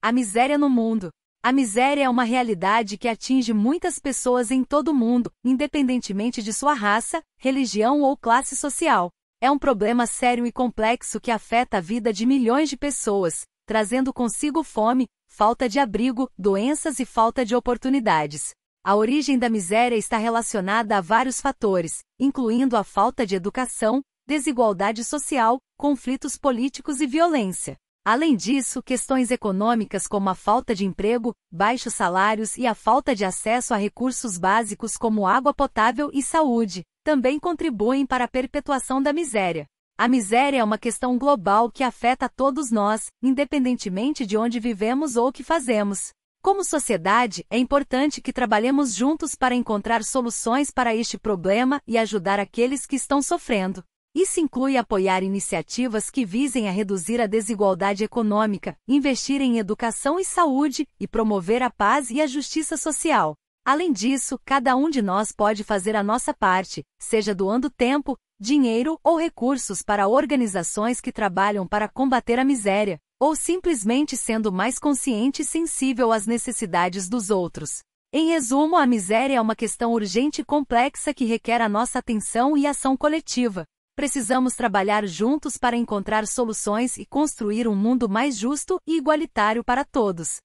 A miséria no mundo. A miséria é uma realidade que atinge muitas pessoas em todo o mundo, independentemente de sua raça, religião ou classe social. É um problema sério e complexo que afeta a vida de milhões de pessoas, trazendo consigo fome, falta de abrigo, doenças e falta de oportunidades. A origem da miséria está relacionada a vários fatores, incluindo a falta de educação, desigualdade social, conflitos políticos e violência. Além disso, questões econômicas como a falta de emprego, baixos salários e a falta de acesso a recursos básicos como água potável e saúde também contribuem para a perpetuação da miséria. A miséria é uma questão global que afeta todos nós, independentemente de onde vivemos ou o que fazemos. Como sociedade, é importante que trabalhemos juntos para encontrar soluções para este problema e ajudar aqueles que estão sofrendo. Isso inclui apoiar iniciativas que visem a reduzir a desigualdade econômica, investir em educação e saúde e promover a paz e a justiça social. Além disso, cada um de nós pode fazer a nossa parte, seja doando tempo, dinheiro ou recursos para organizações que trabalham para combater a miséria, ou simplesmente sendo mais consciente e sensível às necessidades dos outros. Em resumo, a miséria é uma questão urgente e complexa que requer a nossa atenção e ação coletiva precisamos trabalhar juntos para encontrar soluções e construir um mundo mais justo e igualitário para todos.